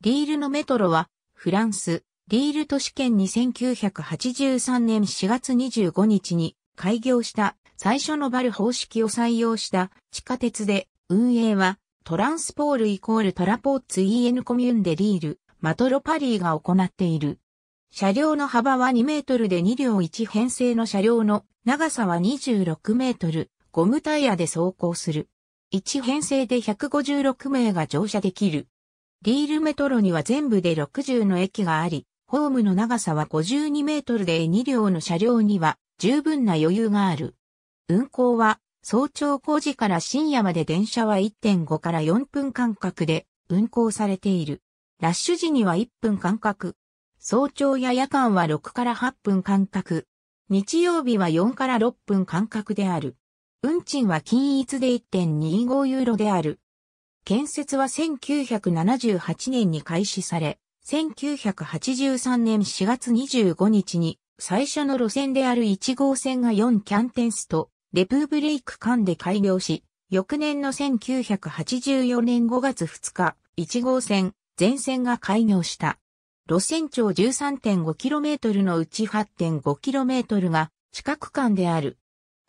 リールのメトロは、フランス、リール都市圏に1983年4月25日に開業した最初のバル方式を採用した地下鉄で、運営はトランスポールイコールトラポーツ EN コミューンでリール、マトロパリーが行っている。車両の幅は2メートルで2両1編成の車両の長さは26メートル、ゴムタイヤで走行する。1編成で156名が乗車できる。ディールメトロには全部で60の駅があり、ホームの長さは52メートルで2両の車両には十分な余裕がある。運行は早朝5時から深夜まで電車は1.5から4分間隔で運行されている。ラッシュ時には1分間隔。早朝や夜間は6から8分間隔。日曜日は4から6分間隔である。運賃は均一で1.25ユーロである。建設は1978年に開始され、1983年4月25日に最初の路線である1号線が4キャンテンスとレプーブレイク間で開業し、翌年の1984年5月2日、1号線、全線が開業した。路線長 13.5km のうち 8.5km が近く間である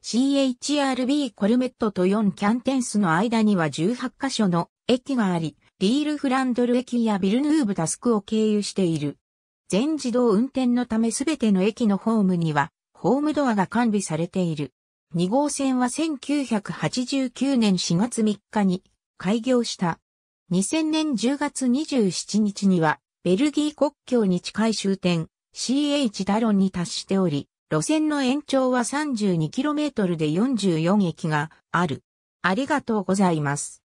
CHRB コルメットと4キャンテンスの間には18カ所の駅があり、リールフランドル駅やビルヌーブタスクを経由している。全自動運転のためすべての駅のホームには、ホームドアが完備されている。2号線は1989年4月3日に開業した。2000年10月27日には、ベルギー国境に近い終点、CH ダロンに達しており、路線の延長は 32km で44駅がある。ありがとうございます。